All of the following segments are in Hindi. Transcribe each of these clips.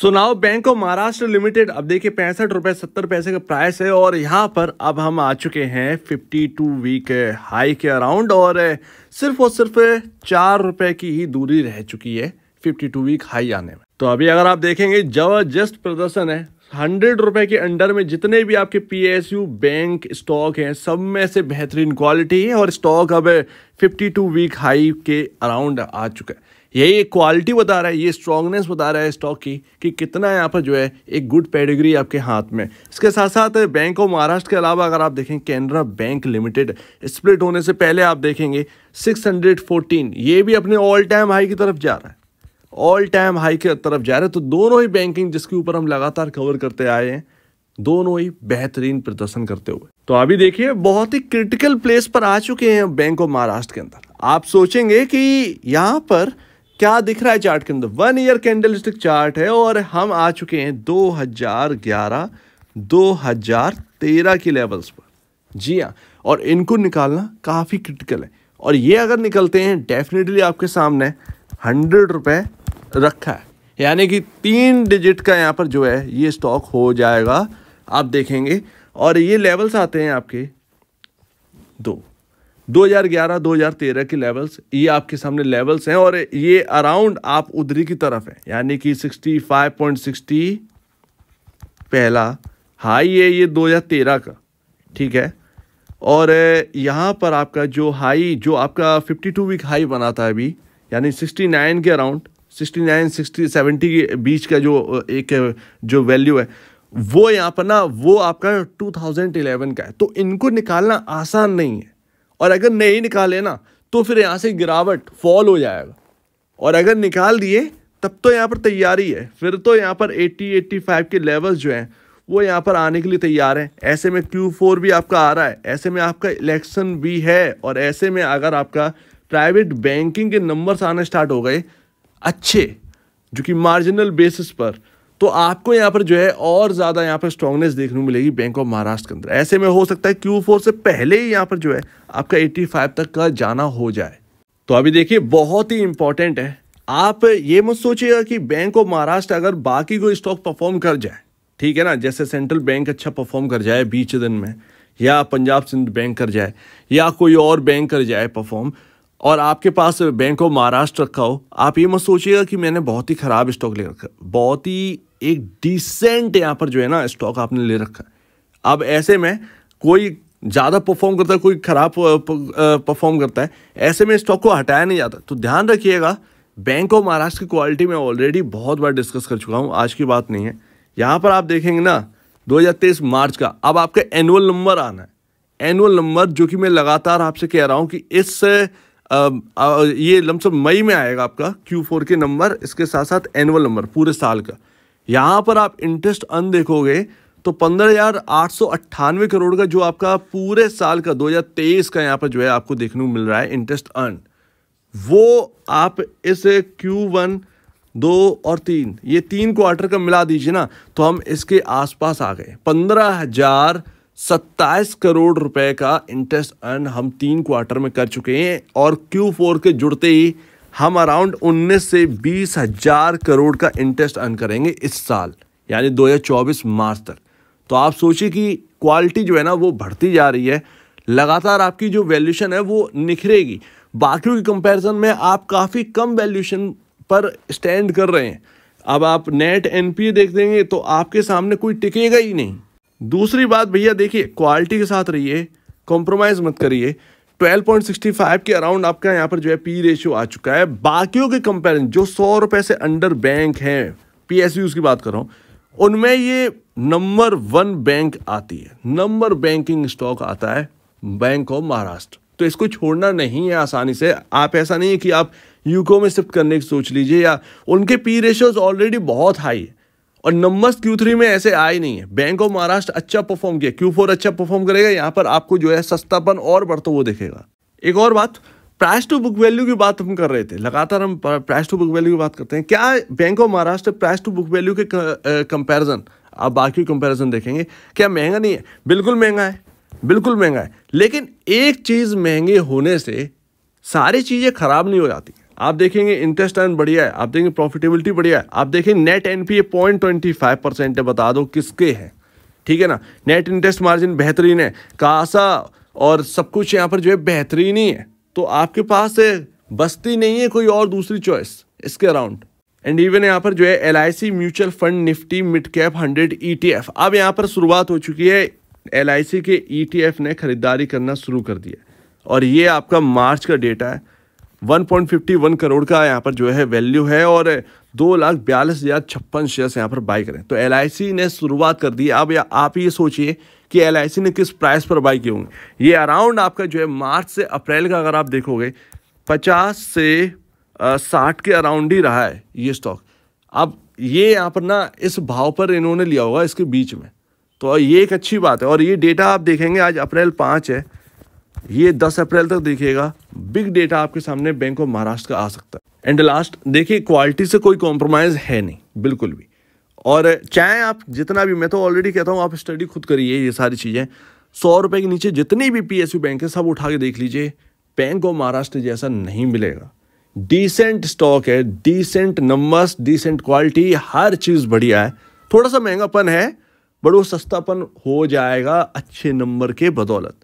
so now bank of Maharashtra limited अब देखिए पैंसठ रुपए सत्तर पैसे का प्राइस है और यहाँ पर अब हम आ चुके हैं फिफ्टी टू वीक हाई के अराउंड और सिर्फ और सिर्फ चार रुपए की ही दूरी रह चुकी है फिफ्टी टू वीक हाई आने में तो अभी अगर आप देखेंगे जबरदस्त प्रदर्शन है हंड्रेड रुपए के अंडर में जितने भी आपके पीएसयू बैंक स्टॉक हैं सब में से बेहतरीन क्वालिटी है और स्टॉक अब फिफ्टी टू वीक हाई के अराउंड आ चुका है यही एक क्वालिटी बता रहा है ये स्ट्रांगनेस बता रहा है स्टॉक की कि कितना यहाँ पर जो है एक गुड पेडिग्री आपके हाथ में इसके साथ साथ बैंक ऑफ महाराष्ट्र के अलावा अगर आप देखें कैनरा बैंक लिमिटेड स्प्लिट होने से पहले आप देखेंगे 614 ये भी अपने ऑल टाइम हाई की तरफ जा रहा है ऑल टाइम हाई की तरफ जा रहा है तो दोनों ही बैंकिंग जिसके ऊपर हम लगातार कवर करते आए हैं दोनों ही बेहतरीन प्रदर्शन करते हुए तो अभी देखिए बहुत ही क्रिटिकल प्लेस पर आ चुके हैं बैंक ऑफ महाराष्ट्र के अंदर आप सोचेंगे कि यहाँ पर क्या दिख रहा है चार्ट के अंदर one year candlestick chart है और हम आ चुके हैं 2011 2013 की लेवल्स पर जी हाँ और इनको निकालना काफ़ी क्रिटिकल है और ये अगर निकलते हैं डेफिनेटली आपके सामने हंड्रेड रुपये रखा है यानी कि तीन डिजिट का यहाँ पर जो है ये स्टॉक हो जाएगा आप देखेंगे और ये लेवल्स आते हैं आपके दो 2011-2013 के लेवल्स ये आपके सामने लेवल्स हैं और ये अराउंड आप उधरी की तरफ है यानी कि 65.60 पहला हाई है ये 2013 का ठीक है और यहाँ पर आपका जो हाई जो आपका 52 वीक हाई बना था अभी यानी 69 के अराउंड 69 60 70 के बीच का जो एक जो वैल्यू है वो यहाँ पर ना वो आपका 2011 का है तो इनको निकालना आसान नहीं है और अगर नहीं निकाले ना तो फिर यहाँ से गिरावट फॉल हो जाएगा और अगर निकाल दिए तब तो यहाँ पर तैयारी है फिर तो यहाँ पर 80 85 के लेवल्स जो हैं वो यहाँ पर आने के लिए तैयार हैं ऐसे में क्यू फोर भी आपका आ रहा है ऐसे में आपका इलेक्शन भी है और ऐसे में अगर आपका प्राइवेट बैंकिंग के नंबर्स आना स्टार्ट हो गए अच्छे जो कि मार्जिनल बेसिस पर तो आपको यहाँ पर जो है और ज़्यादा यहाँ पर स्ट्रॉन्गनेस देखने को मिलेगी बैंक ऑफ महाराष्ट्र के अंदर ऐसे में हो सकता है क्यू से पहले ही यहाँ पर जो है आपका एट्टी तक का जाना हो जाए तो अभी देखिए बहुत ही इंपॉर्टेंट है आप ये मत सोचिएगा कि बैंक ऑफ महाराष्ट्र अगर बाकी कोई स्टॉक परफॉर्म कर जाए ठीक है ना जैसे सेंट्रल बैंक अच्छा परफॉर्म कर जाए बीच दिन में या पंजाब सिंध बैंक कर जाए या कोई और बैंक कर जाए परफॉर्म और आपके पास बैंक ऑफ महाराष्ट्र रखा हो आप ये मत सोचिएगा कि मैंने बहुत ही ख़राब स्टॉक ले रखा बहुत ही एक डिसेंट यहाँ पर जो है ना स्टॉक आपने ले रखा अब ऐसे में कोई ज़्यादा परफॉर्म करता है कोई ख़राब परफॉर्म करता है ऐसे में स्टॉक को हटाया नहीं जाता तो ध्यान रखिएगा बैंक ऑफ महाराष्ट्र की क्वालिटी में ऑलरेडी बहुत बार डिस्कस कर चुका हूँ आज की बात नहीं है यहाँ पर आप देखेंगे ना 2023 मार्च का अब आपका एनुअल नंबर आना है एनुअल नंबर जो कि मैं लगातार आपसे कह रहा हूँ कि इस ये लमसम मई में आएगा आपका क्यू फोर के नंबर इसके साथ साथ एनुअल नंबर पूरे साल का यहाँ पर आप इंटरेस्ट अन देखोगे तो पंद्रह हज़ार आठ सौ अट्ठानवे करोड़ का जो आपका पूरे साल का दो हज़ार तेईस का यहाँ पर जो है आपको देखने को मिल रहा है इंटरेस्ट अन वो आप इस क्यू वन दो और तीन ये तीन क्वार्टर का मिला दीजिए ना तो हम इसके आसपास आ गए पंद्रह हज़ार सत्ताईस करोड़ रुपए का इंटरेस्ट अर्न हम तीन क्वार्टर में कर चुके हैं और क्यू फोर के जुड़ते ही हम अराउंड उन्नीस से बीस हजार करोड़ का इंटरेस्ट अर्न करेंगे इस साल यानी 2024 मार्च तक तो आप सोचिए कि क्वालिटी जो है ना वो बढ़ती जा रही है लगातार आपकी जो वैल्यूशन है वो निखरेगी बाकियों के कंपैरिजन में आप काफ़ी कम वैल्यूशन पर स्टैंड कर रहे हैं अब आप नेट एनपीए देख देंगे तो आपके सामने कोई टिकेगा ही नहीं दूसरी बात भैया देखिए क्वालिटी के साथ रहिए कॉम्प्रोमाइज़ मत करिए 12.65 के अराउंड आपका यहाँ पर जो है पी रेशियो आ चुका है बाकियों के कंपेरिजन जो सौ रुपए से अंडर बैंक हैं पी एस की बात कर रहा हूँ उनमें ये नंबर वन बैंक आती है नंबर बैंकिंग स्टॉक आता है बैंक ऑफ महाराष्ट्र तो इसको छोड़ना नहीं है आसानी से आप ऐसा नहीं है कि आप यूको में शिफ्ट करने की सोच लीजिए या उनके पी रेशियोज ऑलरेडी बहुत हाई है और नंबर्स Q3 में ऐसे आए नहीं है बैंक ऑफ महाराष्ट्र अच्छा परफॉर्म किया फोर अच्छा परफॉर्म करेगा यहाँ पर आपको जो है सस्तापन और बढ़ता हुआ देखेगा एक और बात प्राइस टू बुक वैल्यू की बात हम कर रहे थे लगातार हम प्राइस टू बुक वैल्यू की बात करते हैं क्या bank of Maharashtra price to book value के कंपैरिजन आप बाकी कंपैरिजन देखेंगे क्या महंगा नहीं है बिल्कुल महंगा है बिल्कुल महंगा है लेकिन एक चीज़ महंगे होने से सारी चीज़ें खराब नहीं हो जाती आप देखेंगे इंटरेस्ट अर्न बढ़िया है आप देखेंगे प्रॉफिटेबिलिटी बढ़िया है आप देखेंगे net NPA point twenty five percent है बता दो किसके हैं ठीक है ना नेट इंटरेस्ट मार्जिन बेहतरीन है कासा और सब कुछ यहाँ पर जो है बेहतरीन ही है तो आपके पास बस्ती नहीं है कोई और दूसरी चॉइस इसके अराउंड एंड इवन यहाँ पर जो है L I C mutual fund Nifty mid cap hundred E T F अब यहाँ पर शुरुआत हो चुकी है एल आई सी के ई टी एफ ने खरीदारी करना शुरू कर दिया और ये आपका मार्च का डेटा है 1.51 करोड़ का यहाँ पर जो है वैल्यू है और दो लाख बयालीस हज़ार छप्पन शेयर्स यहाँ पर बाई करें तो एल ने शुरुआत कर दी अब या आप ये सोचिए कि एल ने किस प्राइस पर बाई किए होंगे ये अराउंड आपका जो है मार्च से अप्रैल का अगर आप देखोगे पचास से साठ के अराउंड ही रहा है ये स्टॉक अब ये यहाँ पर ना इस भाव पर इन्होंने लिया होगा इसके बीच में तो ये एक अच्छी बात है और ये डेटा आप देखेंगे आज अप्रैल पाँच है ये 10 अप्रैल तक देखिएगा बिग डेटा आपके सामने बैंक ऑफ महाराष्ट्र का आ सकता है एंड लास्ट देखिए क्वालिटी से कोई कॉम्प्रोमाइज़ है नहीं बिल्कुल भी और चाहे आप जितना भी मैं तो ऑलरेडी कहता हूँ आप स्टडी खुद करिए ये सारी चीज़ें सौ रुपए के नीचे जितनी भी पी बैंक है सब उठा के देख लीजिए बैंक ऑफ महाराष्ट्र जैसा नहीं मिलेगा डिसेंट स्टॉक है डिसेंट नंबर्स डिसेंट क्वालिटी हर चीज़ बढ़िया है थोड़ा सा महंगापन है बट वो सस्तापन हो जाएगा अच्छे नंबर के बदौलत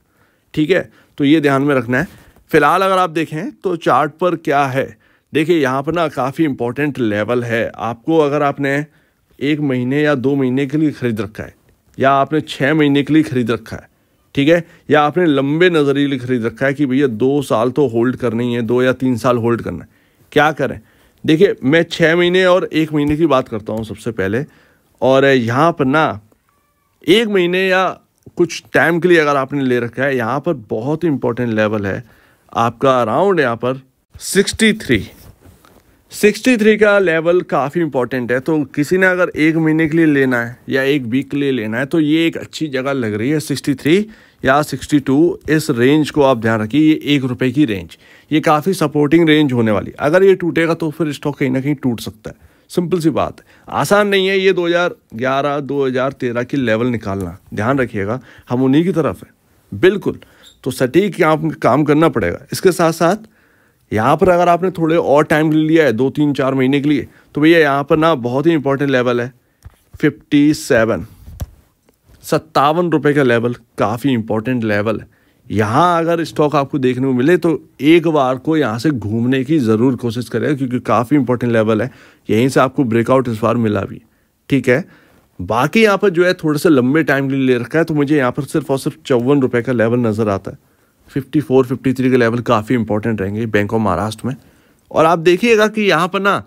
ठीक है तो ये ध्यान में रखना है फिलहाल अगर आप देखें तो चार्ट पर क्या है देखिए यहाँ पर ना काफ़ी इंपॉर्टेंट लेवल है आपको अगर आपने एक महीने या दो महीने के लिए ख़रीद रखा है या आपने छः महीने के लिए ख़रीद रखा है ठीक है या आपने लंबे नज़रिए लिए ख़रीद रखा है कि भैया दो साल तो होल्ड करना ही है दो या तीन साल होल्ड करना है क्या करें देखिए मैं छः महीने और एक महीने की बात करता हूँ सबसे पहले और यहाँ पर ना एक महीने या कुछ टाइम के लिए अगर आपने ले रखा है यहाँ पर बहुत ही इंपॉर्टेंट लेवल है आपका अराउंड यहाँ पर 63 63 का लेवल काफ़ी इंपॉर्टेंट है तो किसी ने अगर एक महीने के लिए लेना है या एक वीक के लिए लेना है तो ये एक अच्छी जगह लग रही है 63 या 62 इस रेंज को आप ध्यान रखिए ये एक रुपये की रेंज ये काफ़ी सपोर्टिंग रेंज होने वाली अगर ये टूटेगा तो फिर स्टॉक कहीं ना कहीं टूट सकता है सिंपल सी बात आसान नहीं है ये 2011 2013 की लेवल निकालना ध्यान रखिएगा हम उन्हीं की तरफ हैं बिल्कुल तो सटीक यहाँ काम करना पड़ेगा इसके साथ साथ यहाँ पर अगर आपने थोड़े और टाइम लिया है दो तीन चार महीने के लिए तो भैया यहाँ पर ना बहुत ही इंपॉर्टेंट लेवल है फिफ्टी सेवन सत्तावन रुपये का लेवल काफ़ी इंपॉर्टेंट लेवल है यहाँ अगर स्टॉक आपको देखने को मिले तो एक बार को यहाँ से घूमने की ज़रूर कोशिश करें क्योंकि काफ़ी इंपॉर्टेंट लेवल है यहीं से आपको ब्रेकआउट इस बार मिला भी ठीक है बाकी यहाँ पर जो है थोड़े से लंबे टाइम के लिए ले रखा है तो मुझे यहाँ पर सिर्फ और सिर्फ चौवन रुपये का लेवल नज़र आता है फिफ्टी फोर फिफ्टी थ्री के लेवल काफ़ी इंपॉर्टेंट रहेंगे बैंक ऑफ महाराष्ट्र में और आप देखिएगा कि यहाँ पर ना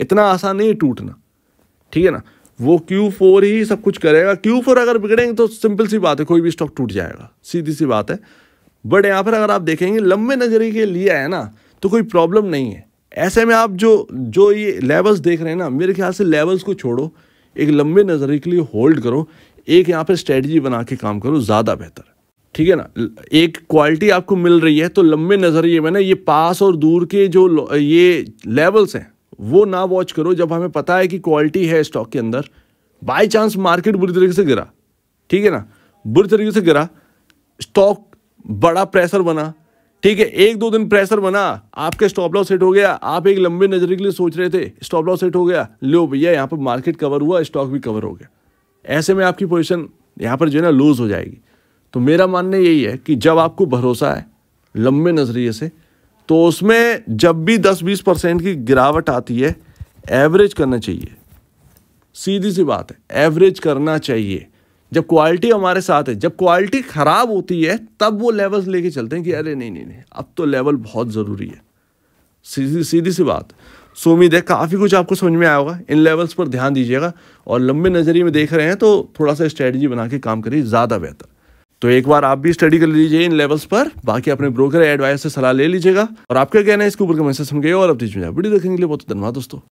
इतना आसान नहीं है टूटना ठीक है ना वो क्यू फोर ही सब कुछ करेगा क्यू फोर अगर बिगड़ेंगे तो सिंपल सी बात है कोई भी स्टॉक टूट जाएगा सीधी सी बात है बट यहाँ पर अगर आप देखेंगे लंबे नज़रिए के लिए है ना तो कोई प्रॉब्लम नहीं है ऐसे में आप जो जो ये लेवल्स देख रहे हैं ना मेरे ख्याल से लेवल्स को छोड़ो एक लंबे नज़रिए के लिए होल्ड करो एक यहाँ पर स्ट्रेटजी बना के काम करो ज़्यादा बेहतर ठीक है ना एक क्वालिटी आपको मिल रही है तो लंबे नज़रिए में ना ये पास और दूर के जो ये लेवल्स हैं वो ना वॉच करो जब हमें पता है कि क्वालिटी है स्टॉक के अंदर बाई चांस मार्केट बुरी तरीके से गिरा ठीक है ना बुरी तरीके से गिरा स्टॉक बड़ा प्रेशर बना ठीक है एक दो दिन प्रेशर बना आपके स्टॉप लॉस सेट हो गया आप एक लंबे नजर के लिए सोच रहे थे स्टॉप लॉस सेट हो गया लो भैया यहाँ पर मार्केट कवर हुआ स्टॉक भी कवर हो गया ऐसे में आपकी पोजिशन यहाँ पर जो है ना लूज हो जाएगी तो मेरा मानना यही है कि जब आपको भरोसा है लंबे नज़रिए से तो उसमें जब भी 10-20 परसेंट की गिरावट आती है एवरेज करना चाहिए सीधी सी बात है एवरेज करना चाहिए जब क्वालिटी हमारे साथ है जब क्वालिटी ख़राब होती है तब वो लेवल्स लेके चलते हैं कि अरे नहीं नहीं नहीं अब तो लेवल बहुत ज़रूरी है सीधी सीधी सी बात सो उम्मीद है काफ़ी कुछ आपको समझ में आया होगा इन लेवल्स पर ध्यान दीजिएगा और लंबे नज़रिए में देख रहे हैं तो थोड़ा सा स्ट्रेटजी बना के काम करिए ज़्यादा बेहतर तो एक बार आप भी स्टडी कर लीजिए इन लेवल्स पर बाकी अपने ब्रोकर एडवाइस से सलाह ले लीजिएगा और आपका कहना है इसके ऊपर कमेंट से समझिए और अपडेट में वीडियो देखने के लिए बहुत धन्यवाद दोस्तों